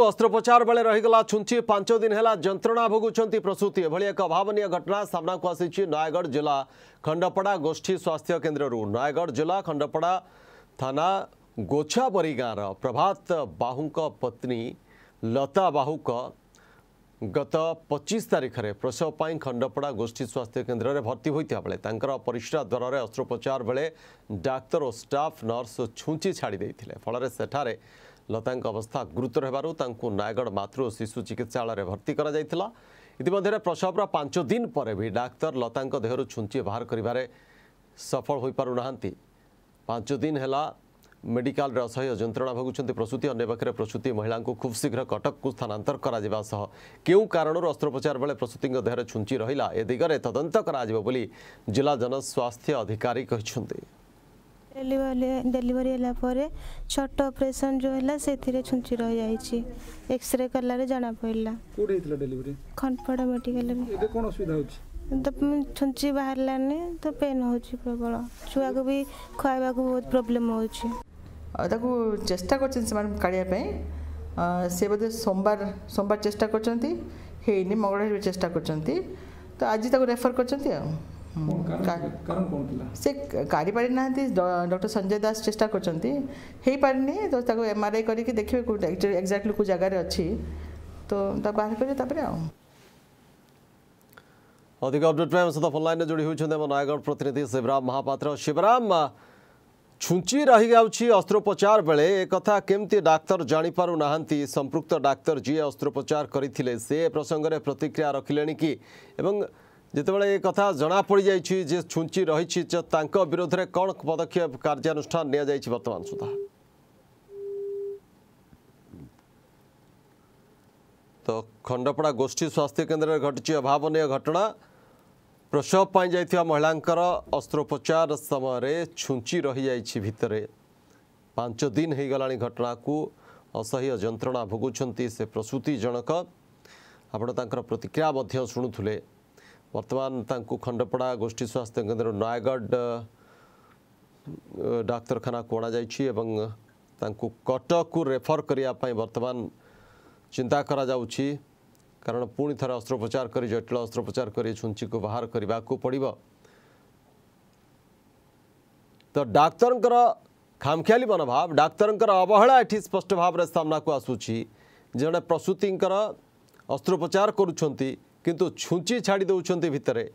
ଅସ୍ତ୍ରୋପଚାର ବେଳେ ରହିଗଲା ଛୁଞ୍ଚି ପାଞ୍ଚ ଦିନ ହେଲା ଯନ୍ତ୍ରଣା ଭୋଗୁଛନ୍ତି ପ୍ରସୂତି ଏଭଳି ଏକ ଭାବନୀୟ ଘଟଣା ସାମ୍ନାକୁ ଆସିଛି ନୟାଗଡ଼ ଜିଲ୍ଲା ଖଣ୍ଡପଡ଼ା ଗୋଷ୍ଠୀ ସ୍ୱାସ୍ଥ୍ୟ କେନ୍ଦ୍ରରୁ ନୟାଗଡ଼ ଜିଲ୍ଲା ଖଣ୍ଡପଡ଼ା ଥାନା ଗୋଛାପରି ଗାଁର ପ୍ରଭାତ ବାହୁଙ୍କ ପତ୍ନୀ ଲତା ବାହୁଙ୍କ ଗତ ପଚିଶ ତାରିଖରେ ପ୍ରସବ ପାଇଁ ଖଣ୍ଡପଡ଼ା ଗୋଷ୍ଠୀ ସ୍ୱାସ୍ଥ୍ୟ କେନ୍ଦ୍ରରେ ଭର୍ତ୍ତି ହୋଇଥିବା ବେଳେ ତାଙ୍କର ପରିସ୍ରା ଦ୍ୱାରରେ ଅସ୍ତ୍ରୋପଚାର ବେଳେ ଡାକ୍ତର ଓ ଷ୍ଟାଫ୍ ନର୍ସ ଛୁଞ୍ଚି ଛାଡ଼ି ଦେଇଥିଲେ ଫଳରେ ସେଠାରେ ଲତାଙ୍କ ଅବସ୍ଥା ଗୁରୁତର ହେବାରୁ ତାଙ୍କୁ ନୟାଗଡ଼ ମାତୃ ଓ ଶିଶୁ ଚିକିତ୍ସାଳୟରେ ଭର୍ତ୍ତି କରାଯାଇଥିଲା ଇତିମଧ୍ୟରେ ପ୍ରସବର ପାଞ୍ଚ ଦିନ ପରେ ବି ଡାକ୍ତର ଲତାଙ୍କ ଦେହରୁ ଛୁଞ୍ଚି ବାହାର କରିବାରେ ସଫଳ ହୋଇପାରୁନାହାନ୍ତି ପାଞ୍ଚ ଦିନ ହେଲା ମେଡିକାଲରେ ଅସହ୍ୟ ଯନ୍ତ୍ରଣା ଭୋଗୁଛନ୍ତି ପ୍ରସୂତି ଅନ୍ୟପକ୍ଷରେ ପ୍ରସୂତି ମହିଳାଙ୍କୁ ଖୁବ୍ ଶୀଘ୍ର କଟକକୁ ସ୍ଥାନାନ୍ତର କରାଯିବା ସହ କେଉଁ କାରଣରୁ ଅସ୍ତ୍ରୋପଚାର ବେଳେ ପ୍ରସୂତିଙ୍କ ଦେହରେ ଛୁଞ୍ଚି ରହିଲା ଏ ଦିଗରେ ତଦନ୍ତ କରାଯିବ ବୋଲି ଜିଲ୍ଲା ଜନସ୍ୱାସ୍ଥ୍ୟ ଅଧିକାରୀ କହିଛନ୍ତି ଡେଲିଭରି ହେଲା ପରେ ଛୋଟ ଅପରେସନ୍ ଯେଉଁ ହେଲା ସେଥିରେ ଛୁଞ୍ଚି ରହିଯାଇଛି ଏକ୍ସରେ କଲାରେ ଜଣାପଡ଼ିଲା କେଉଁଠି ହେଇଥିଲା ଡେଲିଭରି ଖଣ୍ଡପଡ଼ା ମେଡ଼ିକାଲରେ ଏବେ କ'ଣ ଅସୁବିଧା ହେଉଛି ତ ଛୁଞ୍ଚି ବାହାରିଲାନି ତ ପେନ୍ ହେଉଛି ପ୍ରବଳ ଛୁଆକୁ ବି ଖୁଆଇବାକୁ ବହୁତ ପ୍ରୋବ୍ଲେମ୍ ହେଉଛି ତାକୁ ଚେଷ୍ଟା କରିଛନ୍ତି ସେମାନେ କାଢ଼ିବା ପାଇଁ ସେ ବୋଧେ ସୋମବାର ସୋମବାର ଚେଷ୍ଟା କରିଛନ୍ତି ହେଇନି ମଙ୍ଗଳବାର ଚେଷ୍ଟା କରିଛନ୍ତି ତ ଆଜି ତାକୁ ରେଫର୍ କରିଛନ୍ତି ଆଉ हम्म। से कार्य ना डॉक्टर संजय दास चेस्टा करनी तो एम आर आई कर देखिए एक्जाक्टली कौ जगार अच्छी तो बाहर कर अधिक अपडेट में सब फोनल जोड़ी होते हैं नयगढ़ प्रतिनिधि शिवराम महापात्र शिवराम छुंची रही जाऊँगी अस्त्रोपचार बेले एक कमी डाक्तर जापार ना संपुक्त डाक्तर जी अस्त्रोपचार करते प्रतिक्रिया रखिले कि ଯେତେବେଳେ ଏ କଥା ଜଣାପଡ଼ିଯାଇଛି ଯେ ଛୁଞ୍ଚି ରହିଛି ଯେ ତାଙ୍କ ବିରୋଧରେ କ'ଣ ପଦକ୍ଷେପ କାର୍ଯ୍ୟାନୁଷ୍ଠାନ ନିଆଯାଇଛି ବର୍ତ୍ତମାନ ସୁଦ୍ଧା ତ ଖଣ୍ଡପଡ଼ା ଗୋଷ୍ଠୀ ସ୍ୱାସ୍ଥ୍ୟ କେନ୍ଦ୍ରରେ ଘଟିଛି ଅଭାବନୀୟ ଘଟଣା ପ୍ରସବ ପାଇଁ ଯାଇଥିବା ମହିଳାଙ୍କର ଅସ୍ତ୍ରୋପଚାର ସମୟରେ ଛୁଞ୍ଚି ରହିଯାଇଛି ଭିତରେ ପାଞ୍ଚ ଦିନ ହୋଇଗଲାଣି ଘଟଣାକୁ ଅସହ୍ୟ ଯନ୍ତ୍ରଣା ଭୋଗୁଛନ୍ତି ସେ ପ୍ରସୂତି ଜଣକ ଆପଣ ତାଙ୍କର ପ୍ରତିକ୍ରିୟା ମଧ୍ୟ ଶୁଣୁଥିଲେ वर्तमान तंकु खंडपड़ा गोष्ठी स्वास्थ्य केन्द्र नयगढ़ डाक्तखाना को अणाई कटक रेफर करने वर्तमान चिंता करा कारण पुणी थे अस्त्रोपचार कर जटिल अस्त्रोपचार कर छुंची को बाहर करने को पड़ तो डाक्तर खामख्याली मनोभाव डाक्तर अवहेला ये स्पष्ट भाव सामना को आसूरी जड़े प्रसूति अस्त्रोपचार करुंट କିନ୍ତୁ ଛୁଞ୍ଚି ଛାଡ଼ି ଦେଉଛନ୍ତି ଭିତରେ